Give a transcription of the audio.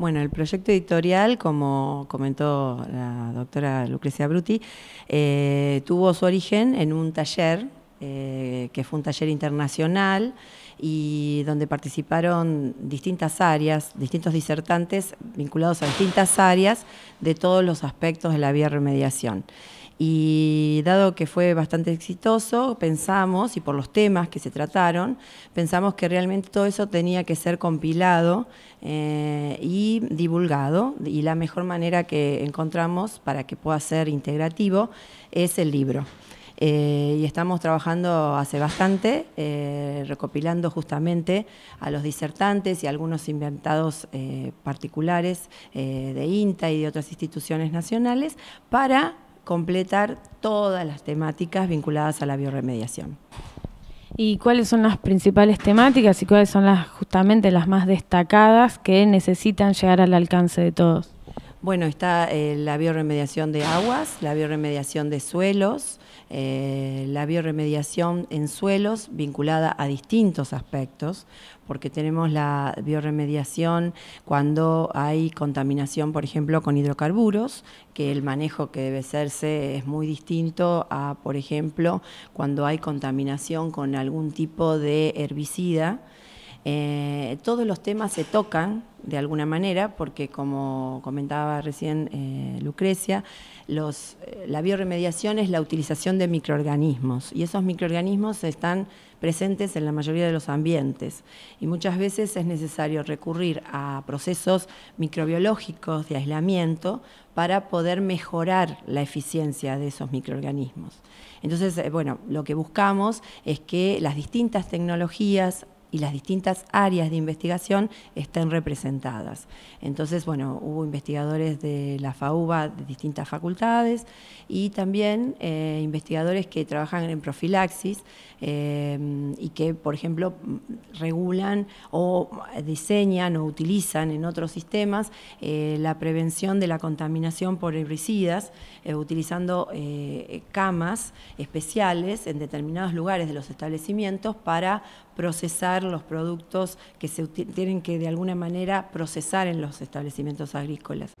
Bueno, el proyecto editorial, como comentó la doctora Lucrecia Brutti, eh, tuvo su origen en un taller, eh, que fue un taller internacional, y donde participaron distintas áreas, distintos disertantes vinculados a distintas áreas de todos los aspectos de la vía remediación. Y dado que fue bastante exitoso, pensamos, y por los temas que se trataron, pensamos que realmente todo eso tenía que ser compilado eh, y divulgado. Y la mejor manera que encontramos para que pueda ser integrativo es el libro. Eh, y estamos trabajando hace bastante, eh, recopilando justamente a los disertantes y algunos inventados particulares de INTA y de otras instituciones nacionales para completar todas las temáticas vinculadas a la bioremediación. ¿Y cuáles son las principales temáticas y cuáles son las justamente las más destacadas que necesitan llegar al alcance de todos? Bueno, está eh, la bioremediación de aguas, la bioremediación de suelos, eh, la bioremediación en suelos vinculada a distintos aspectos, porque tenemos la bioremediación cuando hay contaminación, por ejemplo, con hidrocarburos, que el manejo que debe hacerse es muy distinto a, por ejemplo, cuando hay contaminación con algún tipo de herbicida. Eh, todos los temas se tocan de alguna manera, porque como comentaba recién eh, Lucrecia, eh, la bioremediación es la utilización de microorganismos y esos microorganismos están presentes en la mayoría de los ambientes y muchas veces es necesario recurrir a procesos microbiológicos de aislamiento para poder mejorar la eficiencia de esos microorganismos. Entonces, bueno, lo que buscamos es que las distintas tecnologías y las distintas áreas de investigación estén representadas. Entonces, bueno, hubo investigadores de la FAUBA de distintas facultades y también eh, investigadores que trabajan en profilaxis eh, y que, por ejemplo, regulan o diseñan o utilizan en otros sistemas eh, la prevención de la contaminación por herbicidas, utilizando camas especiales en determinados lugares de los establecimientos para procesar los productos que se tienen que de alguna manera procesar en los establecimientos agrícolas.